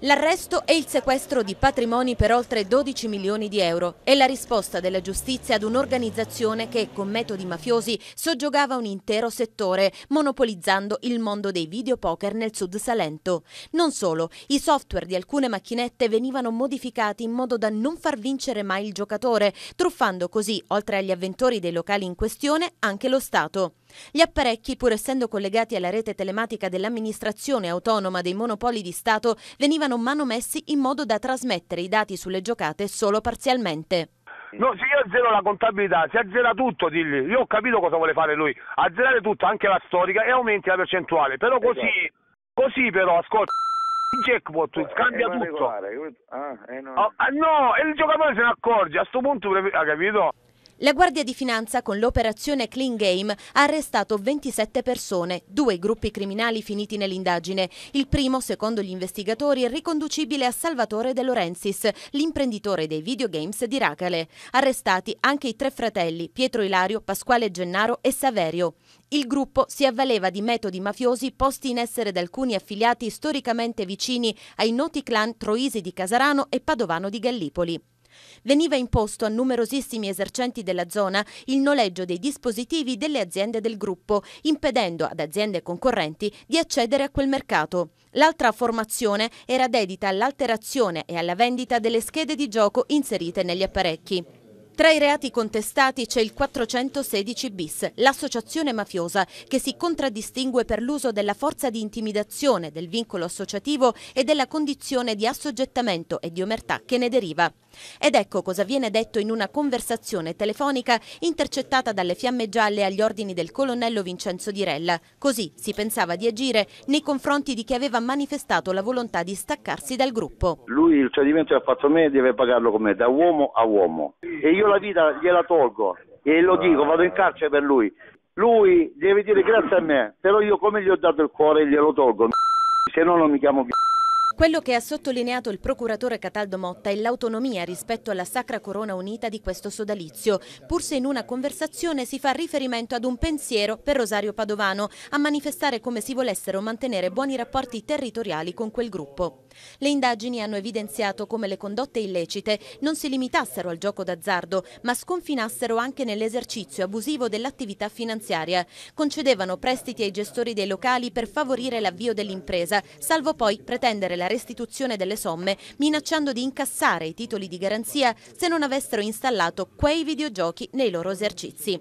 L'arresto e il sequestro di patrimoni per oltre 12 milioni di euro è la risposta della giustizia ad un'organizzazione che con metodi mafiosi soggiogava un intero settore, monopolizzando il mondo dei videopoker nel sud Salento. Non solo, i software di alcune macchinette venivano modificati in modo da non far vincere mai il giocatore, truffando così, oltre agli avventori dei locali in questione, anche lo Stato. Gli apparecchi, pur essendo collegati alla rete telematica dell'amministrazione autonoma dei monopoli di Stato, venivano venivano manomessi in modo da trasmettere i dati sulle giocate solo parzialmente. No, se io azzero la contabilità, si azzera tutto, digli. Io ho capito cosa vuole fare lui. Azzerare tutto, anche la storica, e aumenti la percentuale. Però così, esatto. così però, ascolta, il jackpot eh, cambia tutto. Ah, eh no. Oh, ah, no, e il giocatore se ne accorge, a questo punto, ha capito? La Guardia di Finanza con l'operazione Clean Game ha arrestato 27 persone, due gruppi criminali finiti nell'indagine. Il primo, secondo gli investigatori, è riconducibile a Salvatore De Lorenzis, l'imprenditore dei videogames di Racale. Arrestati anche i tre fratelli, Pietro Ilario, Pasquale Gennaro e Saverio. Il gruppo si avvaleva di metodi mafiosi posti in essere da alcuni affiliati storicamente vicini ai noti clan Troisi di Casarano e Padovano di Gallipoli. Veniva imposto a numerosissimi esercenti della zona il noleggio dei dispositivi delle aziende del gruppo, impedendo ad aziende concorrenti di accedere a quel mercato. L'altra formazione era dedita all'alterazione e alla vendita delle schede di gioco inserite negli apparecchi. Tra i reati contestati c'è il 416 bis, l'associazione mafiosa, che si contraddistingue per l'uso della forza di intimidazione, del vincolo associativo e della condizione di assoggettamento e di omertà che ne deriva. Ed ecco cosa viene detto in una conversazione telefonica intercettata dalle fiamme gialle agli ordini del colonnello Vincenzo Dirella. Così si pensava di agire nei confronti di chi aveva manifestato la volontà di staccarsi dal gruppo. Lui il cedimento che ha fatto a me deve pagarlo con me, da uomo a uomo. E io la vita gliela tolgo e lo dico, vado in carcere per lui. Lui deve dire grazie a me, però io come gli ho dato il cuore glielo tolgo. Se no non mi chiamo più. Quello che ha sottolineato il procuratore Cataldo Motta è l'autonomia rispetto alla Sacra Corona Unita di questo sodalizio. Pur se in una conversazione si fa riferimento ad un pensiero per Rosario Padovano, a manifestare come si volessero mantenere buoni rapporti territoriali con quel gruppo. Le indagini hanno evidenziato come le condotte illecite non si limitassero al gioco d'azzardo, ma sconfinassero anche nell'esercizio abusivo dell'attività finanziaria. Concedevano prestiti ai gestori dei locali per favorire l'avvio dell'impresa, salvo poi pretendere la la restituzione delle somme minacciando di incassare i titoli di garanzia se non avessero installato quei videogiochi nei loro esercizi.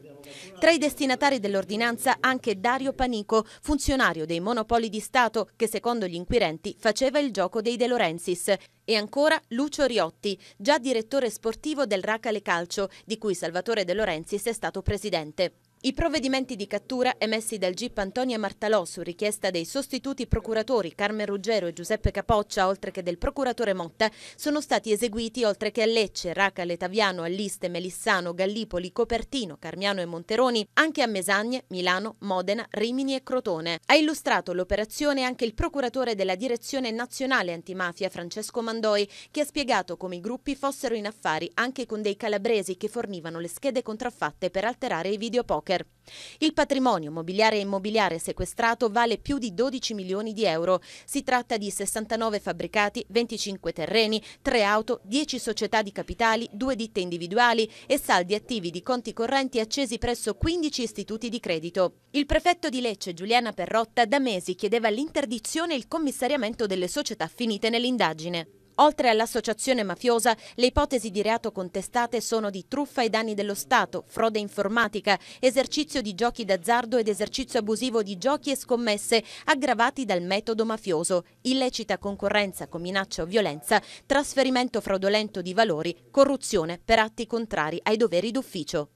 Tra i destinatari dell'ordinanza anche Dario Panico, funzionario dei Monopoli di Stato che secondo gli inquirenti faceva il gioco dei De Lorenzis e ancora Lucio Riotti, già direttore sportivo del Racale Calcio, di cui Salvatore De Lorenzis è stato presidente. I provvedimenti di cattura emessi dal GIP Antonia Martalò su richiesta dei sostituti procuratori Carmen Ruggero e Giuseppe Capoccia, oltre che del procuratore Motta, sono stati eseguiti oltre che a Lecce, Raca, Letaviano, Alliste, Melissano, Gallipoli, Copertino, Carmiano e Monteroni, anche a Mesagne, Milano, Modena, Rimini e Crotone. Ha illustrato l'operazione anche il procuratore della Direzione Nazionale Antimafia Francesco Mandoi, che ha spiegato come i gruppi fossero in affari anche con dei calabresi che fornivano le schede contraffatte per alterare i videopoker hacker. Il patrimonio mobiliare e immobiliare sequestrato vale più di 12 milioni di euro. Si tratta di 69 fabbricati, 25 terreni, 3 auto, 10 società di capitali, 2 ditte individuali e saldi attivi di conti correnti accesi presso 15 istituti di credito. Il prefetto di Lecce, Giuliana Perrotta, da mesi chiedeva l'interdizione e il commissariamento delle società finite nell'indagine. Oltre all'associazione mafiosa, le ipotesi di reato contestate sono di truffa ai danni dello Stato, frode informatica, esercizio di giochi d'azzardo ed esercizio abusivo di giochi e scommesse aggravati dal metodo mafioso, illecita concorrenza con minaccia o violenza, trasferimento fraudolento di valori, corruzione per atti contrari ai doveri d'ufficio.